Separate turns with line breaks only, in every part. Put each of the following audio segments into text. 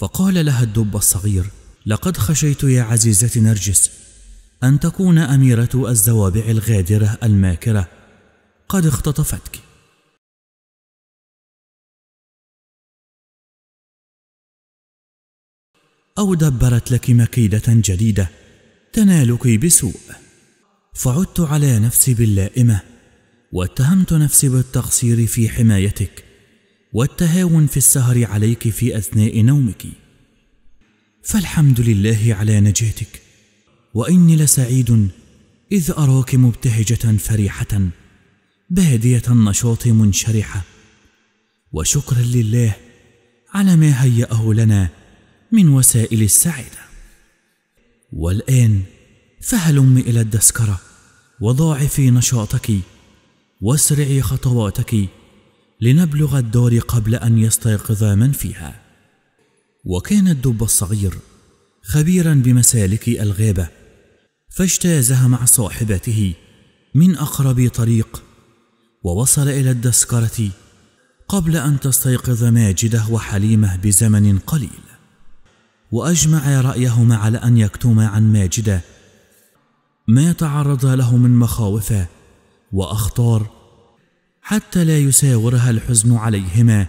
فقال لها الدب الصغير لقد خشيت يا عزيزتي نرجس أن تكون أميرة الزوابع الغادرة الماكرة قد اختطفتك أو دبرت لك مكيدة جديدة تنالك بسوء فعدت على نفسي باللائمة واتهمت نفسي بالتقصير في حمايتك والتهاون في السهر عليك في أثناء نومك فالحمد لله على نجاتك وإني لسعيد إذ أراك مبتهجة فرحة بادية النشاط منشرحة وشكرا لله على ما هيأه لنا من وسائل السعادة والآن فهلم إلى الدسكرة وضاعفي نشاطك واسرعي خطواتك لنبلغ الدار قبل أن يستيقظ من فيها وكان الدب الصغير خبيرا بمسالك الغابة فاجتازها مع صاحبته من أقرب طريق ووصل إلى الدسكرة قبل أن تستيقظ ماجده وحليمه بزمن قليل وأجمع رأيهما على أن يكتما عن ماجده ما تعرض له من مخاوف وأخطار حتى لا يساورها الحزن عليهما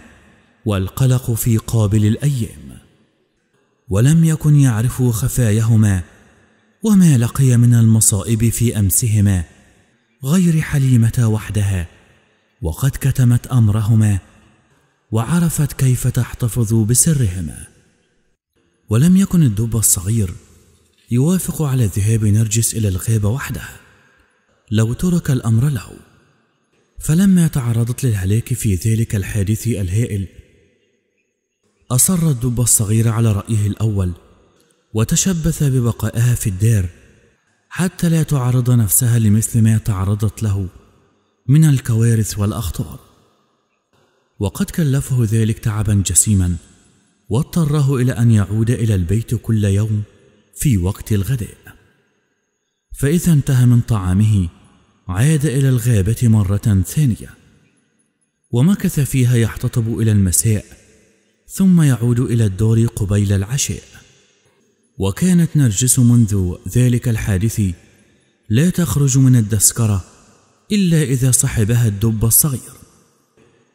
والقلق في قابل الايام ولم يكن يعرف خفاياهما وما لقي من المصائب في امسهما غير حليمه وحدها وقد كتمت امرهما وعرفت كيف تحتفظ بسرهما ولم يكن الدب الصغير يوافق على ذهاب نرجس الى الغابه وحدها لو ترك الامر له فلما تعرضت للهلاك في ذلك الحادث الهائل أصر الدب الصغير على رأيه الأول وتشبث ببقائها في الدار حتى لا تعرض نفسها لمثل ما تعرضت له من الكوارث والأخطار وقد كلفه ذلك تعبا جسيما واضطره إلى أن يعود إلى البيت كل يوم في وقت الغداء فإذا انتهى من طعامه عاد إلى الغابة مرة ثانية ومكث فيها يحتطب إلى المساء ثم يعود إلى الدار قبيل العشاء وكانت نرجس منذ ذلك الحادث لا تخرج من الدسكرة إلا إذا صحبها الدب الصغير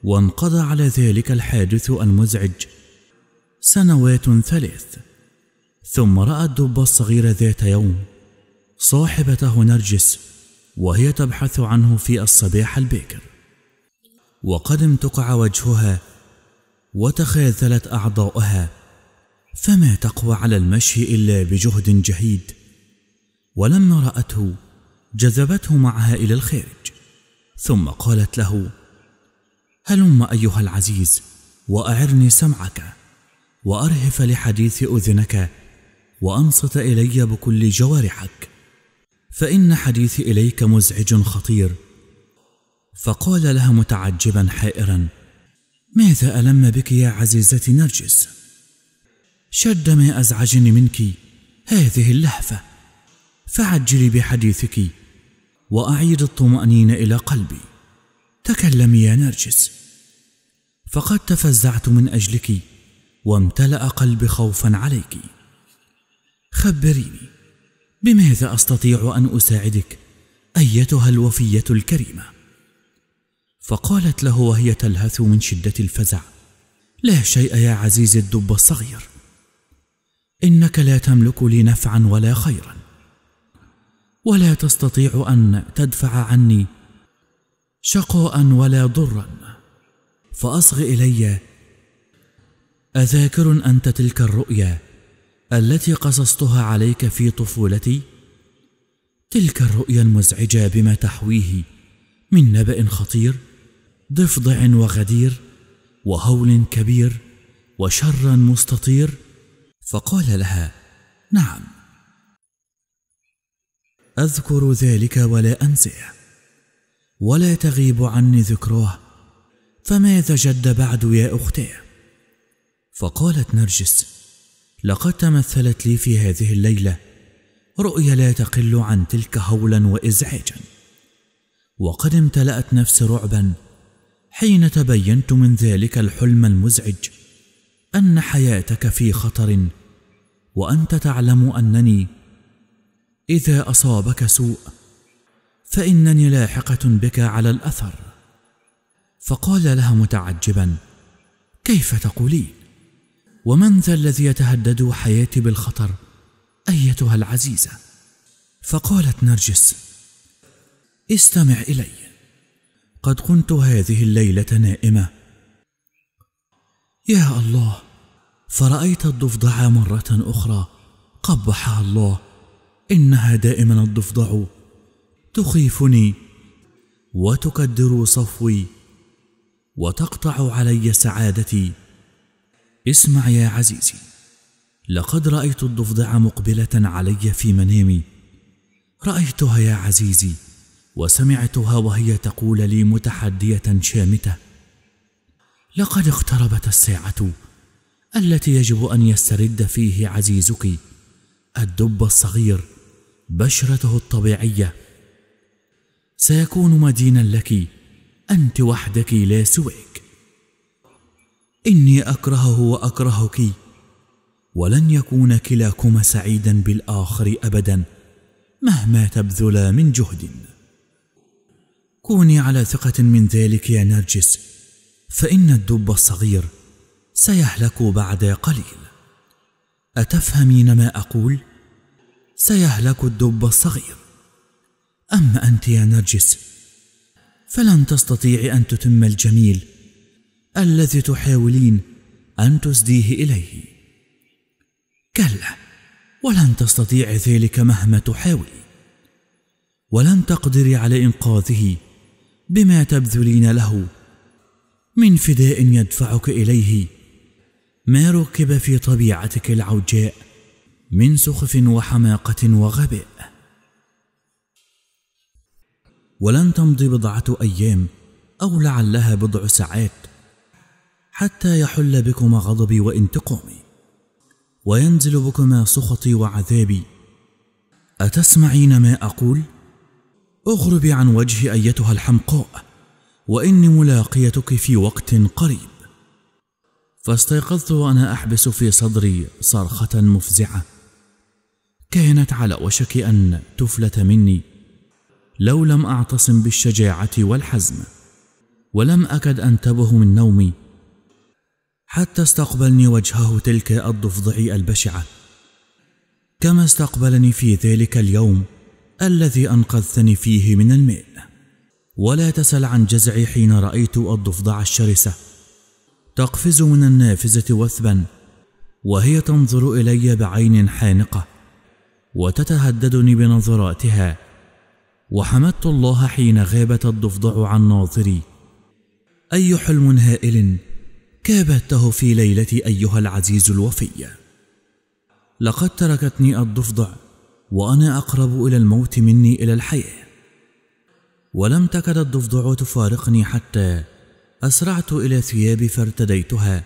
وانقضى على ذلك الحادث المزعج سنوات ثلاث ثم رأى الدب الصغير ذات يوم صاحبته نرجس وهي تبحث عنه في الصباح الباكر وقد امتقع وجهها وتخاذلت أعضاؤها فما تقوى على المشي إلا بجهد جهيد ولما رأته جذبته معها إلى الخارج ثم قالت له هلم أيها العزيز وأعرني سمعك وأرهف لحديث أذنك وأنصت إلي بكل جوارحك فإن حديثي إليك مزعج خطير فقال لها متعجبا حائرا ماذا ألم بك يا عزيزتي نرجس شد ما أزعجني منك هذه اللهفة فعجلي بحديثك وأعيد الطمأنينة إلى قلبي تكلمي يا نرجس فقد تفزعت من أجلك وامتلأ قلبي خوفا عليك خبريني بماذا أستطيع أن أساعدك أيتها الوفية الكريمة؟ فقالت له وهي تلهث من شدة الفزع لا شيء يا عزيزي الدب الصغير إنك لا تملك لي نفعا ولا خيرا ولا تستطيع أن تدفع عني شقاء ولا ضرا فأصغ إلي أذاكر أنت تلك الرؤيا التي قصصتها عليك في طفولتي تلك الرؤيا المزعجه بما تحويه من نبا خطير ضفدع وغدير وهول كبير وشر مستطير فقال لها نعم اذكر ذلك ولا انساه ولا تغيب عني ذكراه فماذا جد بعد يا اختي فقالت نرجس لقد تمثلت لي في هذه الليله رؤيه لا تقل عن تلك هولا وازعاجا وقد امتلات نفسي رعبا حين تبينت من ذلك الحلم المزعج ان حياتك في خطر وانت تعلم انني اذا اصابك سوء فانني لاحقه بك على الاثر فقال لها متعجبا كيف تقولي ومن ذا الذي يتهدد حياتي بالخطر ايتها العزيزه فقالت نرجس استمع الي قد كنت هذه الليله نائمه يا الله فرايت الضفدع مره اخرى قبحها الله انها دائما الضفدع تخيفني وتكدر صفوي وتقطع علي سعادتي اسمع يا عزيزي لقد رأيت الضفدع مقبلة علي في منامي رأيتها يا عزيزي وسمعتها وهي تقول لي متحدية شامتة لقد اقتربت الساعة التي يجب أن يسترد فيه عزيزك الدب الصغير بشرته الطبيعية سيكون مدينا لك أنت وحدك لا سواك اني اكرهه واكرهك ولن يكون كلاكما سعيدا بالاخر ابدا مهما تبذلا من جهد كوني على ثقه من ذلك يا نرجس فان الدب الصغير سيهلك بعد قليل اتفهمين ما اقول سيهلك الدب الصغير اما انت يا نرجس فلن تستطيع ان تتم الجميل الذي تحاولين ان تسديه اليه كلا ولن تستطيع ذلك مهما تحاولي ولن تقدري على انقاذه بما تبذلين له من فداء يدفعك اليه ما ركب في طبيعتك العوجاء من سخف وحماقه وغباء ولن تمضي بضعه ايام او لعلها بضع ساعات حتى يحل بكما غضبي وانتقامي وينزل بكما سخطي وعذابي أتسمعين ما أقول؟ اغربي عن وجهي أيتها الحمقاء وإني ملاقيتك في وقت قريب فاستيقظت وأنا أحبس في صدري صرخة مفزعة كانت على وشك أن تفلت مني لو لم أعتصم بالشجاعة والحزم ولم أكد أنتبه من نومي حتى استقبلني وجهه تلك الضفدع البشعة كما استقبلني في ذلك اليوم الذي أنقذتني فيه من الماء ولا تسل عن جزعي حين رأيت الضفدع الشرسة تقفز من النافذة وثبا وهي تنظر إلي بعين حانقة وتتهددني بنظراتها وحمدت الله حين غابت الضفدع عن ناظري أي حلم هائل كابته في ليلتي أيها العزيز الوفي لقد تركتني الضفدع وأنا أقرب إلى الموت مني إلى الحياة ولم تكد الضفدع تفارقني حتى أسرعت إلى ثيابي فارتديتها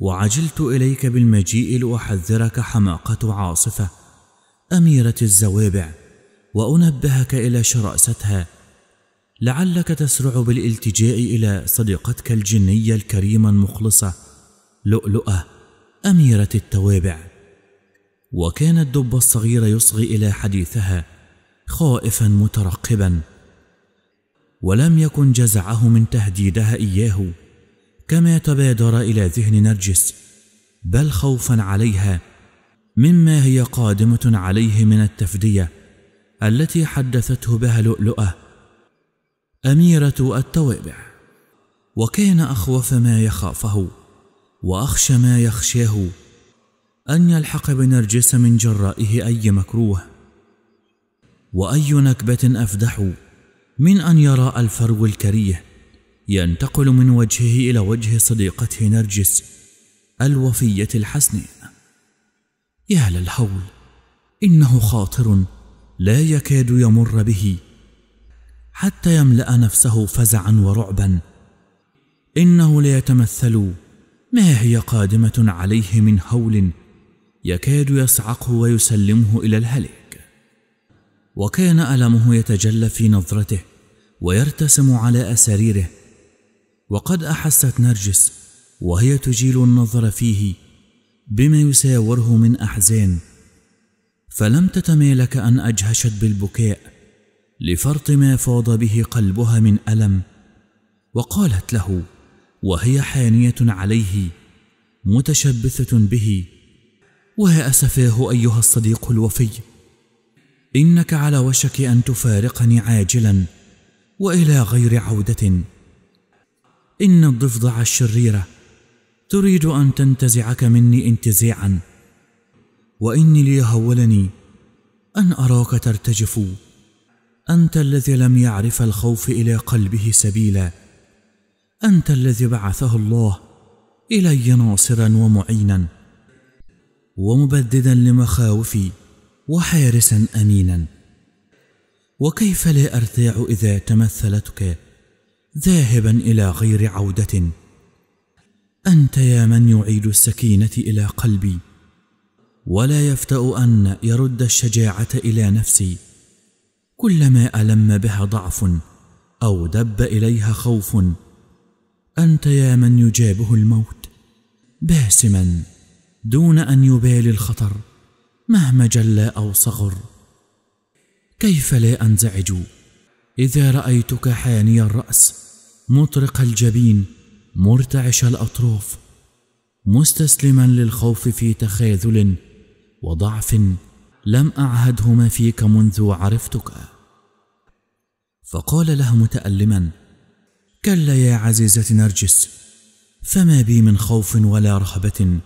وعجلت إليك بالمجيء لأحذرك حماقة عاصفة أميرة الزوابع وأنبهك إلى شرأستها لعلك تسرع بالالتجاء الى صديقتك الجنيه الكريمه المخلصه لؤلؤه اميره التوابع وكان الدب الصغير يصغي الى حديثها خائفا مترقبا ولم يكن جزعه من تهديدها اياه كما تبادر الى ذهن نرجس بل خوفا عليها مما هي قادمه عليه من التفديه التي حدثته بها لؤلؤه أميرة التوابع وكان أخوف ما يخافه وأخشى ما يخشاه أن يلحق بنرجس من جرائه أي مكروه وأي نكبة أفدح من أن يرى الفرو الكريه ينتقل من وجهه إلى وجه صديقته نرجس الوفية الحسناء يا للهول إنه خاطر لا يكاد يمر به حتى يملا نفسه فزعا ورعبا انه ليتمثل ما هي قادمه عليه من هول يكاد يصعقه ويسلمه الى الهلك وكان المه يتجلى في نظرته ويرتسم على اساريره وقد احست نرجس وهي تجيل النظر فيه بما يساوره من احزان فلم تتمالك ان اجهشت بالبكاء لفرط ما فاض به قلبها من الم وقالت له وهي حانيه عليه متشبثه به ويا اسفاه ايها الصديق الوفي انك على وشك ان تفارقني عاجلا والى غير عوده ان الضفدع الشريره تريد ان تنتزعك مني انتزاعا واني ليهولني ان اراك ترتجف انت الذي لم يعرف الخوف الى قلبه سبيلا انت الذي بعثه الله الي ناصرا ومعينا ومبددا لمخاوفي وحارسا امينا وكيف لا ارتاع اذا تمثلتك ذاهبا الى غير عوده انت يا من يعيد السكينه الى قلبي ولا يفتا ان يرد الشجاعه الى نفسي كلما الم بها ضعف او دب اليها خوف انت يا من يجابه الموت باسما دون ان يبالي الخطر مهما جل او صغر كيف لا انزعج اذا رايتك حاني الراس مطرق الجبين مرتعش الاطراف مستسلما للخوف في تخاذل وضعف لم اعهدهما فيك منذ عرفتك فقال له متالما كلا يا عزيزه نرجس فما بي من خوف ولا رهبه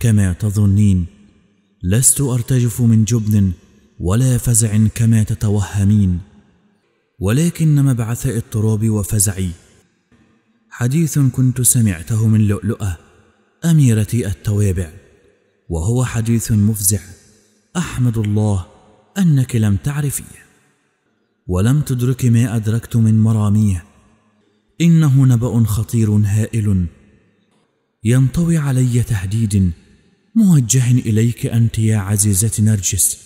كما تظنين لست ارتجف من جبن ولا فزع كما تتوهمين ولكن مبعث اضطرابي وفزعي حديث كنت سمعته من لؤلؤه اميرتي التوابع وهو حديث مفزع احمد الله انك لم تعرفيه ولم تدرك ما ادركت من مراميه انه نبا خطير هائل ينطوي علي تهديد موجه اليك انت يا عزيزه نرجس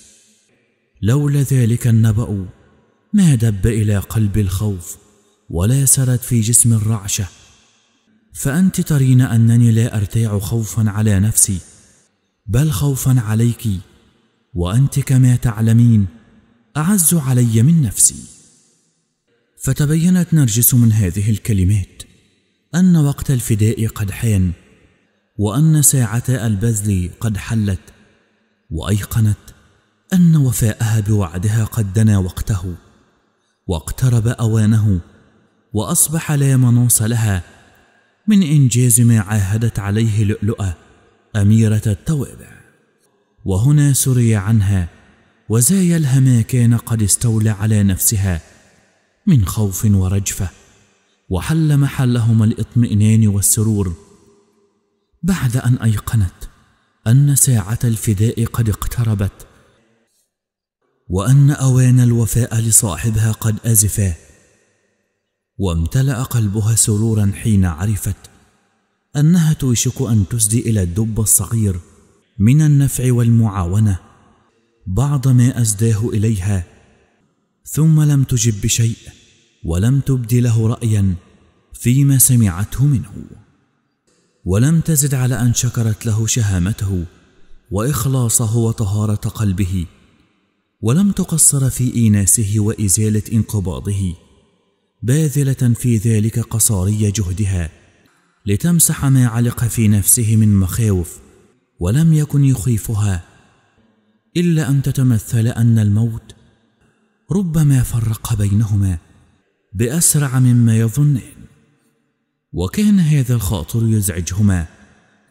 لولا ذلك النبا ما دب الى قلب الخوف ولا سرت في جسم الرعشه فانت ترين انني لا ارتاع خوفا على نفسي بل خوفا عليك وانت كما تعلمين اعز علي من نفسي فتبينت نرجس من هذه الكلمات ان وقت الفداء قد حان وان ساعه البذل قد حلت وايقنت ان وفاءها بوعدها قد دنا وقته واقترب اوانه واصبح لا منوص لها من انجاز ما عاهدت عليه لؤلؤه اميره التوابع وهنا سري عنها وزايلها ما كان قد استولى على نفسها من خوف ورجفه وحل محلهما الاطمئنان والسرور بعد ان ايقنت ان ساعه الفداء قد اقتربت وان اوان الوفاء لصاحبها قد ازفا وامتلا قلبها سرورا حين عرفت انها توشك ان تسدي الى الدب الصغير من النفع والمعاونه بعض ما ازداه اليها ثم لم تجب بشيء ولم تبد له رايا فيما سمعته منه ولم تزد على ان شكرت له شهامته واخلاصه وطهاره قلبه ولم تقصر في ايناسه وازاله انقباضه باذله في ذلك قصاري جهدها لتمسح ما علق في نفسه من مخاوف ولم يكن يخيفها الا ان تتمثل ان الموت ربما فرق بينهما باسرع مما يظنان وكان هذا الخاطر يزعجهما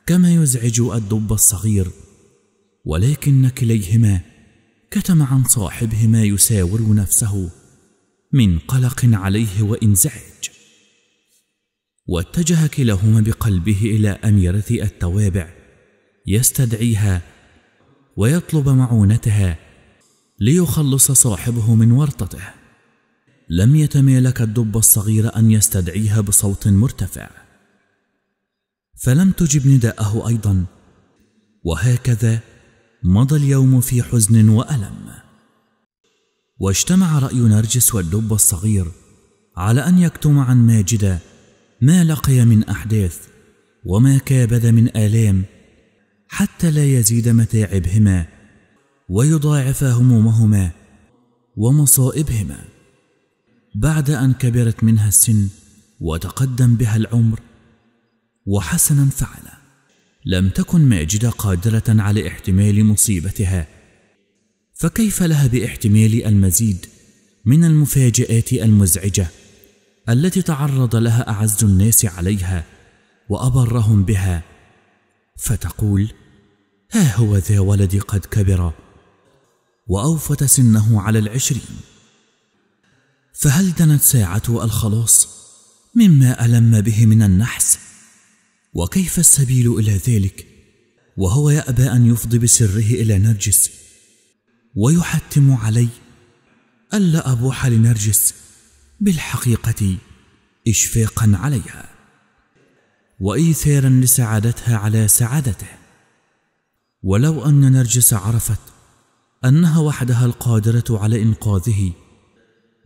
كما يزعج الدب الصغير ولكن كليهما كتم عن صاحبهما يساور نفسه من قلق عليه وانزعاج واتجه كلاهما بقلبه الى اميره التوابع يستدعيها ويطلب معونتها ليخلص صاحبه من ورطته لم يتمالك الدب الصغير ان يستدعيها بصوت مرتفع فلم تجب نداءه ايضا وهكذا مضى اليوم في حزن والم واجتمع راي نرجس والدب الصغير على ان يكتم عن ماجده ما لقي من احداث وما كابد من الام حتى لا يزيد متاعبهما ويضاعف همومهما ومصائبهما بعد ان كبرت منها السن وتقدم بها العمر وحسنا فعل لم تكن ماجده قادره على احتمال مصيبتها فكيف لها باحتمال المزيد من المفاجات المزعجه التي تعرض لها اعز الناس عليها وابرهم بها فتقول ها هو ذا ولدي قد كبر وأوفت سنه على العشرين فهل دنت ساعة الخلاص مما ألم به من النحس وكيف السبيل إلى ذلك وهو يأبى أن يفضي بسره إلى نرجس ويحتم علي ألا أبوح لنرجس بالحقيقة إشفاقا عليها وإيثارا لسعادتها على سعادته ولو أن نرجس عرفت أنها وحدها القادرة على إنقاذه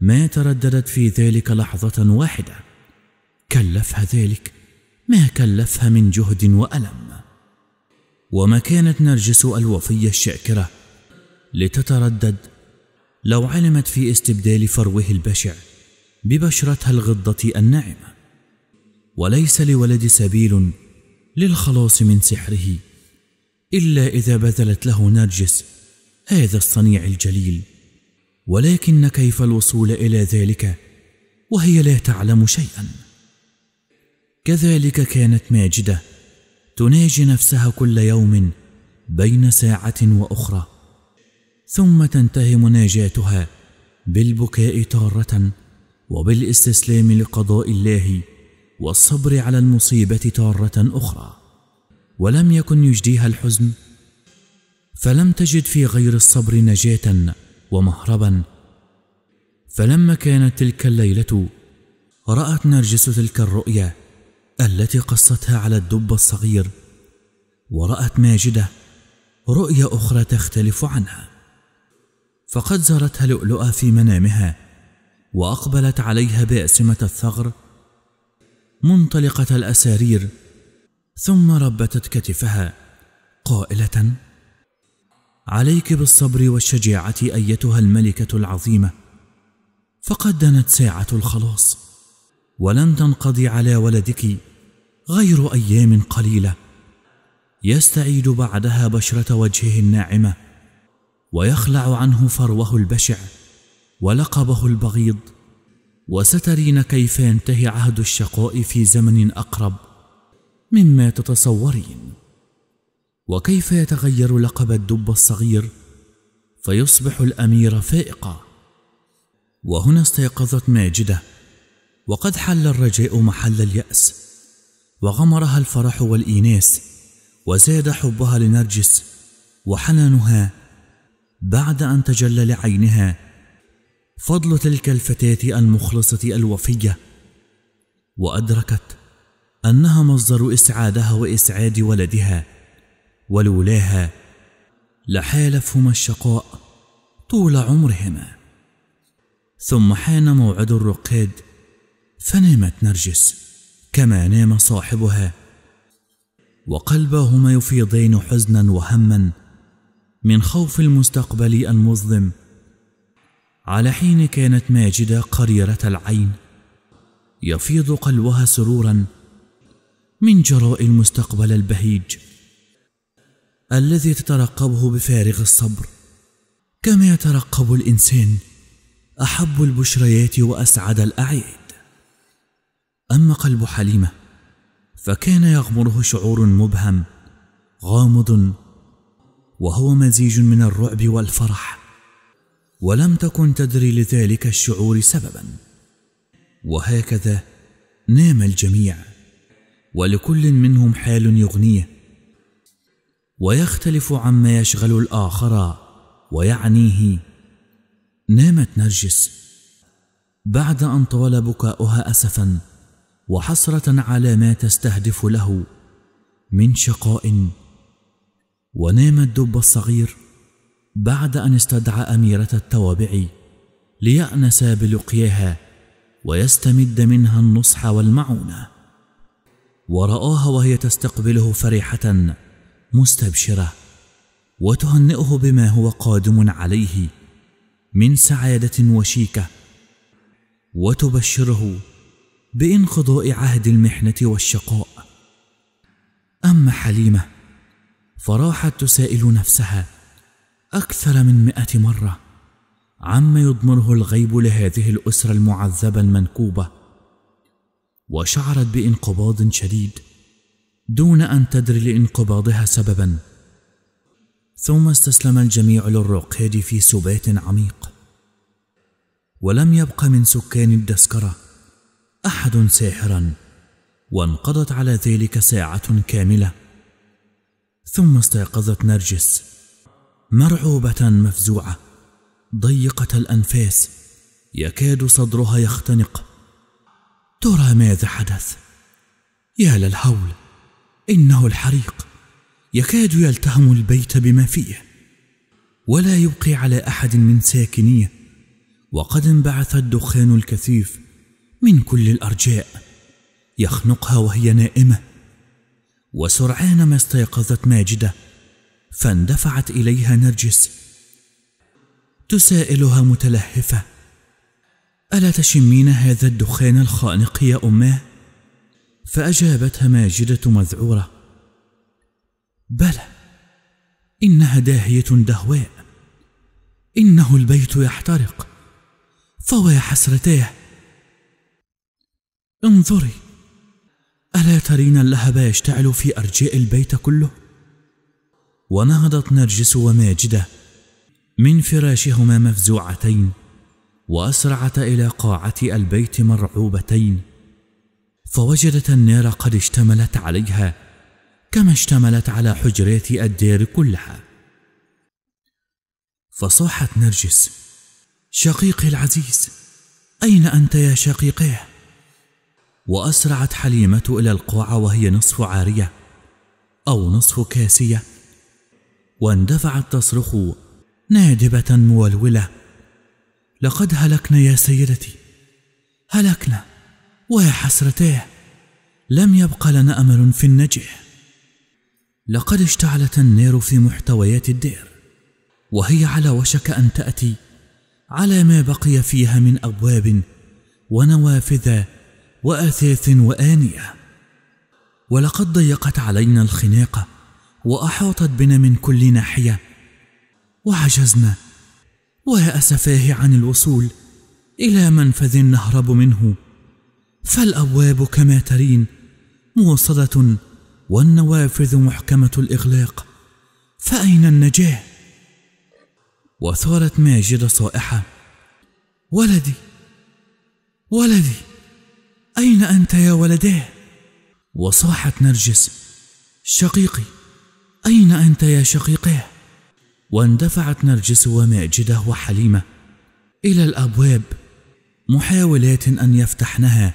ما ترددت في ذلك لحظة واحدة كلفها ذلك ما كلفها من جهد وألم وما كانت نرجس الوفية الشاكرة لتتردد لو علمت في استبدال فروه البشع ببشرتها الغضة الناعمة وليس لولد سبيل للخلاص من سحره إلا إذا بذلت له نرجس هذا الصنيع الجليل ولكن كيف الوصول إلى ذلك وهي لا تعلم شيئا كذلك كانت ماجدة تناجي نفسها كل يوم بين ساعة وأخرى ثم تنتهي مناجاتها بالبكاء تارة وبالاستسلام لقضاء الله والصبر على المصيبة تارة أخرى ولم يكن يجديها الحزن فلم تجد في غير الصبر نجاه ومهربا فلما كانت تلك الليله رات نرجس تلك الرؤيا التي قصتها على الدب الصغير ورات ماجده رؤيا اخرى تختلف عنها فقد زارتها لؤلؤه في منامها واقبلت عليها باسمه الثغر منطلقه الاسارير ثم ربتت كتفها قائلة: عليك بالصبر والشجاعة أيتها الملكة العظيمة، فقد دنت ساعة الخلاص، ولن تنقضي على ولدك غير أيام قليلة، يستعيد بعدها بشرة وجهه الناعمة، ويخلع عنه فروه البشع، ولقبه البغيض، وسترين كيف ينتهي عهد الشقاء في زمن أقرب. مما تتصورين وكيف يتغير لقب الدب الصغير فيصبح الامير فائقه وهنا استيقظت ماجده وقد حل الرجاء محل الياس وغمرها الفرح والايناس وزاد حبها لنرجس وحنانها بعد ان تجلى لعينها فضل تلك الفتاه المخلصه الوفيه وادركت أنها مصدر إسعادها وإسعاد ولدها ولولاها لحالفهما الشقاء طول عمرهما ثم حان موعد الرقاد فنامت نرجس كما نام صاحبها وقلباهما يفيضان حزنا وهما من خوف المستقبل المظلم على حين كانت ماجدة قريرة العين يفيض قلبها سرورا من جراء المستقبل البهيج الذي تترقبه بفارغ الصبر كما يترقب الانسان احب البشريات واسعد الاعياد اما قلب حليمه فكان يغمره شعور مبهم غامض وهو مزيج من الرعب والفرح ولم تكن تدري لذلك الشعور سببا وهكذا نام الجميع ولكل منهم حال يغنيه ويختلف عما يشغل الاخر ويعنيه نامت نرجس بعد ان طال بكاؤها اسفا وحسره على ما تستهدف له من شقاء ونام الدب الصغير بعد ان استدعى اميره التوابع ليانس بلقياها ويستمد منها النصح والمعونه ورآها وهي تستقبله فرحة مستبشرة وتهنئه بما هو قادم عليه من سعادة وشيكة وتبشره بانقضاء عهد المحنة والشقاء أما حليمة فراحت تسائل نفسها أكثر من مئة مرة عما يضمره الغيب لهذه الأسرة المعذبة المنكوبة وشعرت بانقباض شديد دون ان تدري لانقباضها سببا ثم استسلم الجميع للرقاد في سبات عميق ولم يبق من سكان الدسكره احد ساحرا وانقضت على ذلك ساعه كامله ثم استيقظت نرجس مرعوبه مفزوعه ضيقه الانفاس يكاد صدرها يختنق ترى ماذا حدث يا للهول انه الحريق يكاد يلتهم البيت بما فيه ولا يبقي على احد من ساكنيه وقد انبعث الدخان الكثيف من كل الارجاء يخنقها وهي نائمه وسرعان ما استيقظت ماجده فاندفعت اليها نرجس تسائلها متلهفه ألا تشمين هذا الدخان الخانق يا أماه؟ فأجابتها ماجدة مذعورة بلى إنها داهية دهواء إنه البيت يحترق يا حسرتاه انظري ألا ترين اللهب يشتعل في أرجاء البيت كله؟ ونهضت نرجس وماجدة من فراشهما مفزوعتين واسرعت الى قاعه البيت مرعوبتين فوجدت النار قد اشتملت عليها كما اشتملت على حجرات الدير كلها فصاحت نرجس شقيقي العزيز اين انت يا شقيقي واسرعت حليمه الى القاعه وهي نصف عاريه او نصف كاسيه واندفعت تصرخ نادبه مولوله لقد هلكنا يا سيدتي هلكنا ويا حسرتاه لم يبق لنا امل في النجح لقد اشتعلت النار في محتويات الدير وهي على وشك ان تاتي على ما بقي فيها من ابواب ونوافذ واثاث وانيه ولقد ضيقت علينا الخناقه واحاطت بنا من كل ناحيه وعجزنا ويا أسفاه عن الوصول إلى منفذ نهرب منه فالأبواب كما ترين موصدة والنوافذ محكمة الإغلاق فأين النجاة؟ وثارت ماجدة صائحة ولدي ولدي أين أنت يا ولداه؟ وصاحت نرجس شقيقي أين أنت يا شقيقاه؟ واندفعت نرجس وماجده وحليمه الى الابواب محاولات ان يفتحنها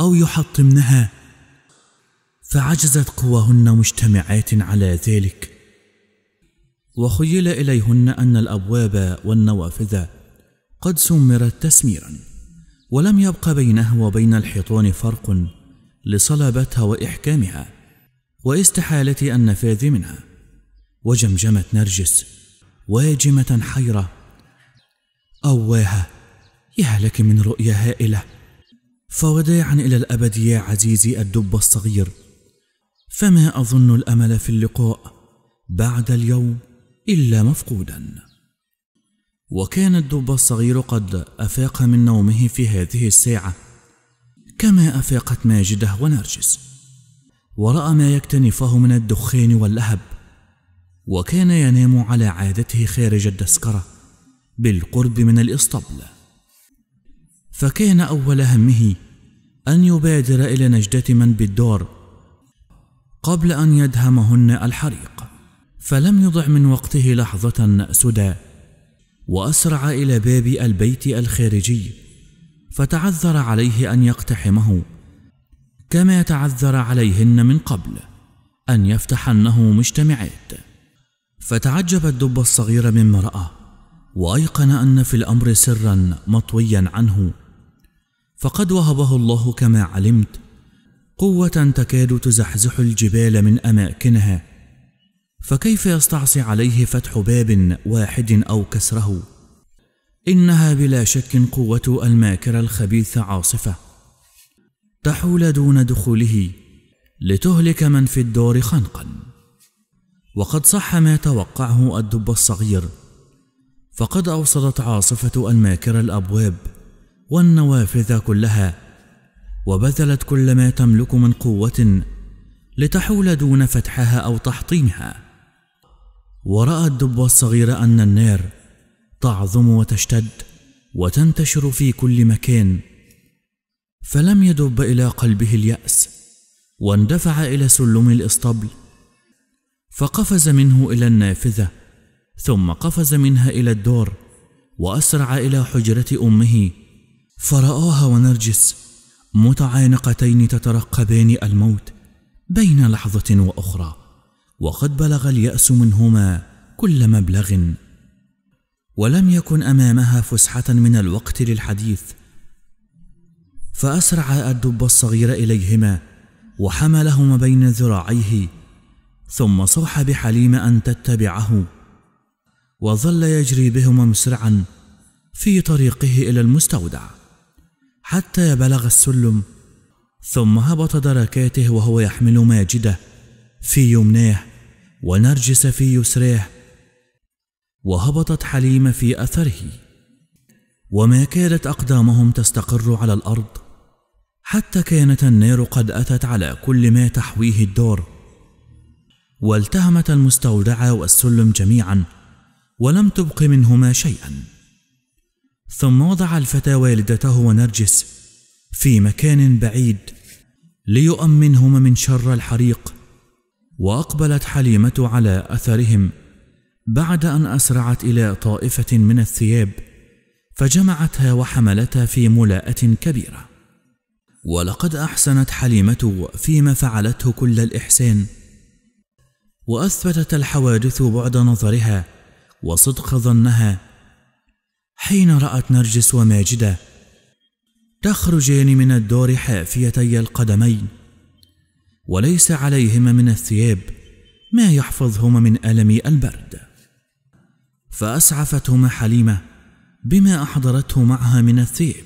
او يحطمنها فعجزت قواهن مجتمعات على ذلك وخيل اليهن ان الابواب والنوافذ قد سمرت تسميرا ولم يبق بينها وبين الحيطان فرق لصلابتها واحكامها واستحاله النفاذ منها وجمجمة نرجس واجمة حيرة أواها يا لك من رؤيا هائلة فوداعا إلى الأبد يا عزيزي الدب الصغير فما أظن الأمل في اللقاء بعد اليوم إلا مفقودا وكان الدب الصغير قد أفاق من نومه في هذه الساعة كما أفاقت ماجده ونرجس ورأى ما يكتنفه من الدخان واللهب وكان ينام على عادته خارج الدسكرة بالقرب من الإسطبل فكان أول همه أن يبادر إلى نجدة من بالدار قبل أن يدهمهن الحريق فلم يضع من وقته لحظة سدى وأسرع إلى باب البيت الخارجي فتعذر عليه أن يقتحمه كما تعذر عليهن من قبل أن يفتحنه مجتمعات فتعجب الدب الصغير مما راى وأيقن أن في الأمر سرا مطويا عنه فقد وهبه الله كما علمت قوة تكاد تزحزح الجبال من أماكنها فكيف يستعصي عليه فتح باب واحد أو كسره إنها بلا شك قوة الماكر الخبيث عاصفة تحول دون دخوله لتهلك من في الدار خنقاً وقد صح ما توقعه الدب الصغير فقد أوصلت عاصفة الماكر الأبواب والنوافذ كلها وبذلت كل ما تملك من قوة لتحول دون فتحها أو تحطيمها ورأى الدب الصغير أن النار تعظم وتشتد وتنتشر في كل مكان فلم يدب إلى قلبه اليأس واندفع إلى سلم الإسطبل فقفز منه الى النافذه ثم قفز منها الى الدور واسرع الى حجره امه فرآها ونرجس متعانقتين تترقبان الموت بين لحظه واخرى وقد بلغ الياس منهما كل مبلغ ولم يكن امامها فسحه من الوقت للحديث فاسرع الدب الصغير اليهما وحملهما بين ذراعيه ثم صاح بحليم أن تتبعه وظل يجري بهما مسرعا في طريقه إلى المستودع حتى بلغ السلم ثم هبط دركاته وهو يحمل ماجده في يمناه ونرجس في يسره وهبطت حليمه في اثره وما كادت اقدامهم تستقر على الارض حتى كانت النار قد اتت على كل ما تحويه الدور والتهمت المستودع والسلم جميعا ولم تبق منهما شيئا ثم وضع الفتى والدته ونرجس في مكان بعيد ليؤمنهما من شر الحريق واقبلت حليمه على اثرهم بعد ان اسرعت الى طائفه من الثياب فجمعتها وحملتها في ملاءه كبيره ولقد احسنت حليمه فيما فعلته كل الاحسان واثبتت الحوادث بعد نظرها وصدق ظنها حين رات نرجس وماجده تخرجان من الدور حافيتي القدمين وليس عليهما من الثياب ما يحفظهما من الم البرد فاسعفتهما حليمه بما احضرته معها من الثياب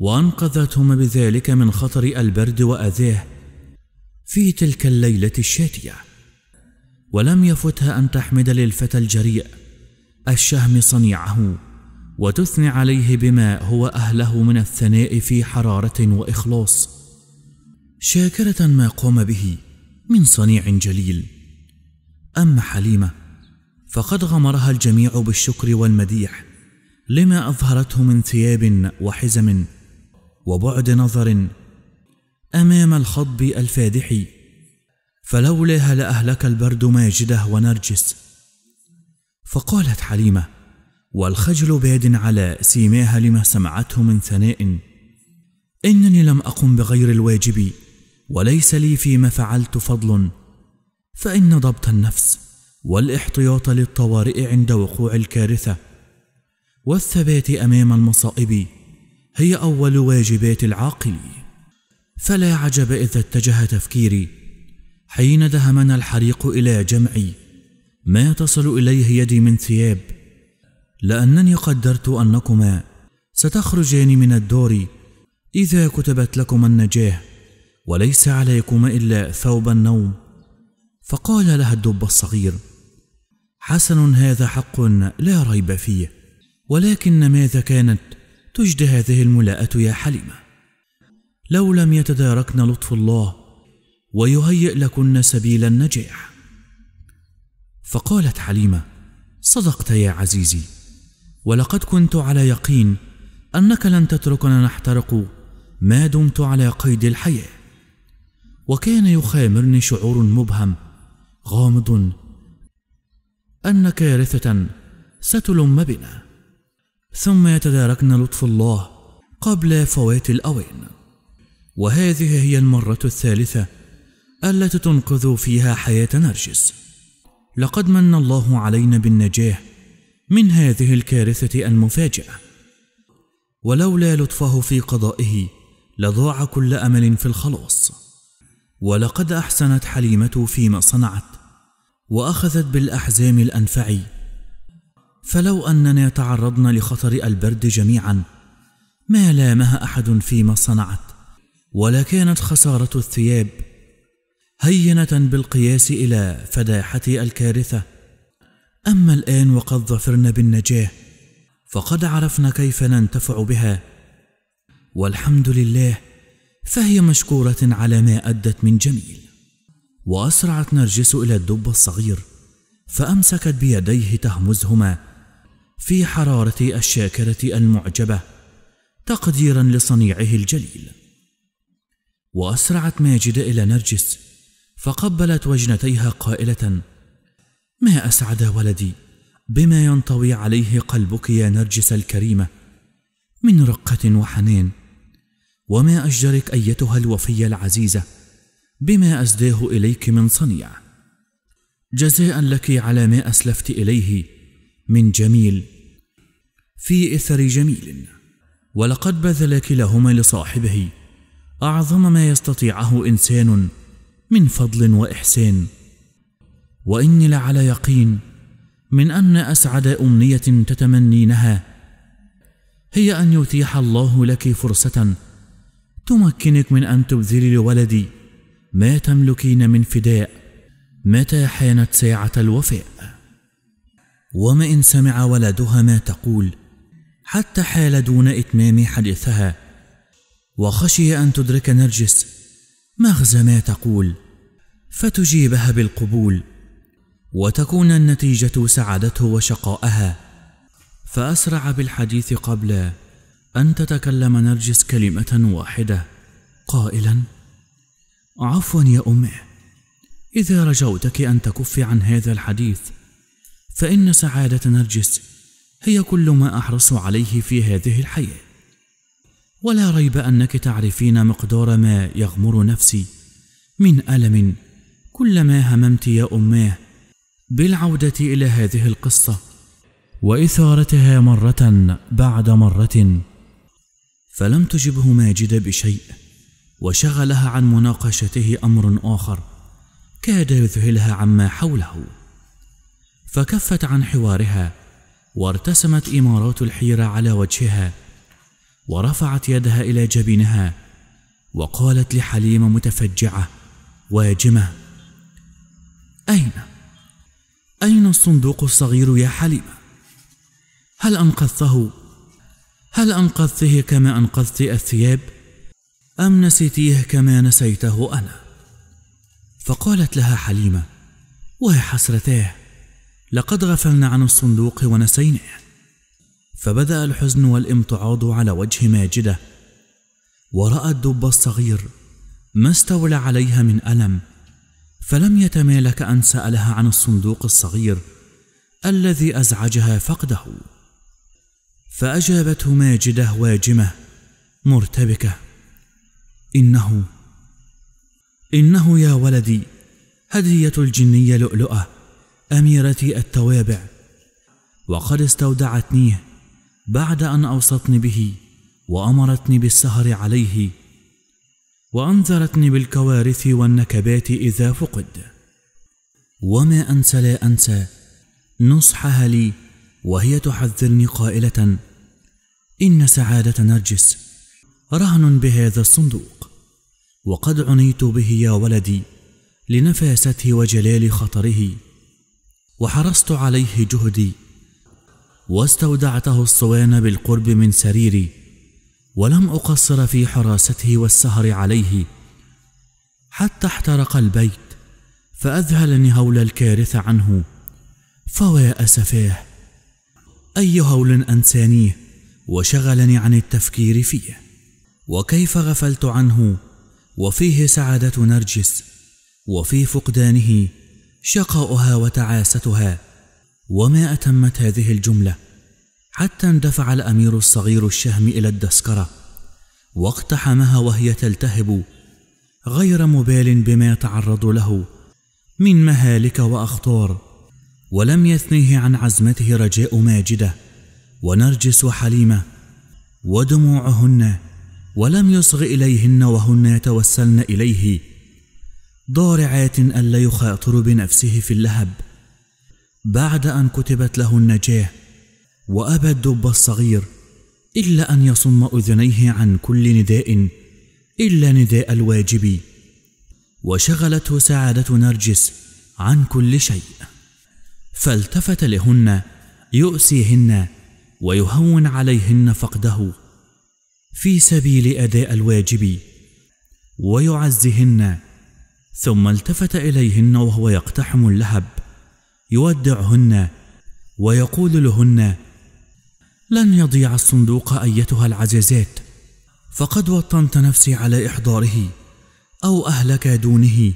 وانقذتهما بذلك من خطر البرد واذاه في تلك الليله الشاتيه ولم يفتها أن تحمد للفتى الجريء الشهم صنيعه وتثني عليه بما هو أهله من الثناء في حرارة وإخلاص شاكرة ما قام به من صنيع جليل أما حليمة فقد غمرها الجميع بالشكر والمديح لما أظهرته من ثياب وحزم وبعد نظر أمام الخطب الفادح فلولاها لأهلك البرد ماجده ونرجس فقالت حليمة والخجل باد على سيماها لما سمعته من ثناء إنني لم أقم بغير الواجب وليس لي فيما فعلت فضل فإن ضبط النفس والاحتياط للطوارئ عند وقوع الكارثة والثبات أمام المصائب هي أول واجبات العاقل فلا عجب إذا اتجه تفكيري حين دهمنا الحريق إلى جمعي ما تصل إليه يدي من ثياب لأنني قدرت أنكما ستخرجان من الدور إذا كتبت لكما النجاة وليس عليكما إلا ثوب النوم فقال لها الدب الصغير حسن هذا حق لا ريب فيه ولكن ماذا كانت تجدي هذه الملاءة يا حليمة لو لم يتداركن لطف الله ويهيئ لكن سبيل النجاح فقالت حليمه صدقت يا عزيزي ولقد كنت على يقين انك لن تتركنا نحترق ما دمت على قيد الحياه وكان يخامرني شعور مبهم غامض ان كارثه ستلم بنا ثم يتداركنا لطف الله قبل فوات الاوان وهذه هي المره الثالثه التي تنقذ فيها حياة نرجس لقد من الله علينا بالنجاة من هذه الكارثة المفاجئة ولولا لطفه في قضائه لضاع كل أمل في الخلاص ولقد أحسنت حليمة فيما صنعت وأخذت بالأحزام الأنفعي فلو أننا تعرضنا لخطر البرد جميعا ما لامها أحد فيما صنعت ولا كانت خسارة الثياب هينة بالقياس إلى فداحة الكارثة أما الآن وقد ظفرنا بالنجاة فقد عرفنا كيف ننتفع بها والحمد لله فهي مشكورة على ما أدت من جميل وأسرعت نرجس إلى الدب الصغير فأمسكت بيديه تهمزهما في حرارة الشاكرة المعجبة تقديرا لصنيعه الجليل وأسرعت ماجد إلى نرجس فقبلت وجنتيها قائلة ما أسعد ولدي بما ينطوي عليه قلبك يا نرجس الكريمة من رقة وحنين وما أشجرك أيتها الوفية العزيزة بما أزداه إليك من صنيع جزاء لك على ما أسلفت إليه من جميل في إثر جميل ولقد بذلك لهما لصاحبه أعظم ما يستطيعه إنسان من فضل واحسان واني لعلى يقين من ان اسعد امنيه تتمنينها هي ان يتيح الله لك فرصه تمكنك من ان تبذلي لولدي ما تملكين من فداء متى حانت ساعه الوفاء وما ان سمع ولدها ما تقول حتى حال دون اتمام حديثها وخشي ان تدرك نرجس مغزى ما تقول فتجيبها بالقبول وتكون النتيجة سعادته وشقاءها فأسرع بالحديث قبل أن تتكلم نرجس كلمة واحدة قائلا عفوا يا أمه إذا رجوتك أن تكف عن هذا الحديث فإن سعادة نرجس هي كل ما أحرص عليه في هذه الحياة ولا ريب انك تعرفين مقدار ما يغمر نفسي من الم كلما هممت يا اماه بالعوده الى هذه القصه واثارتها مره بعد مره فلم تجبه ماجد بشيء وشغلها عن مناقشته امر اخر كاد يذهلها عما حوله فكفت عن حوارها وارتسمت امارات الحيره على وجهها ورفعت يدها الى جبينها وقالت لحليمه متفجعه واجمه اين اين الصندوق الصغير يا حليمه هل انقذته هل انقذته كما انقذت الثياب ام نسيتيه كما نسيته انا فقالت لها حليمه ويا حسرتاه لقد غفلنا عن الصندوق ونسيناه فبدا الحزن والامتعاض على وجه ماجده وراى الدب الصغير ما استولى عليها من الم فلم يتمالك ان سالها عن الصندوق الصغير الذي ازعجها فقده فاجابته ماجده واجمه مرتبكه انه انه يا ولدي هديه الجنيه لؤلؤه اميرتي التوابع وقد استودعتنيه بعد أن أوصتني به وأمرتني بالسهر عليه وأنذرتني بالكوارث والنكبات إذا فقد وما أنسى لا أنسى نصحها لي وهي تحذرني قائلة إن سعادة نرجس رهن بهذا الصندوق وقد عنيت به يا ولدي لنفاسته وجلال خطره وحرصت عليه جهدي واستودعته الصوان بالقرب من سريري ولم أقصر في حراسته والسهر عليه حتى احترق البيت فأذهلني هول الكارثة عنه فوا أسفاه أي هول أنسانيه وشغلني عن التفكير فيه وكيف غفلت عنه وفيه سعادة نرجس وفي فقدانه شقاؤها وتعاستها وما أتمت هذه الجملة حتى اندفع الأمير الصغير الشهم إلى الدسكرة واقتحمها وهي تلتهب غير مبال بما يتعرض له من مهالك وأخطار ولم يثنيه عن عزمته رجاء ماجدة ونرجس وحليمة ودموعهن ولم يصغ إليهن وهن يتوسلن إليه ضارعات ألا يخاطر بنفسه في اللهب بعد أن كتبت له النجاة وأبى الدب الصغير إلا أن يصم أذنيه عن كل نداء إلا نداء الواجب وشغلته سعادة نرجس عن كل شيء فالتفت لهن يؤسيهن ويهون عليهن فقده في سبيل أداء الواجب ويعزهن ثم التفت إليهن وهو يقتحم اللهب يودعهن ويقول لهن لن يضيع الصندوق ايتها العزيزات فقد وطنت نفسي على احضاره او اهلك دونه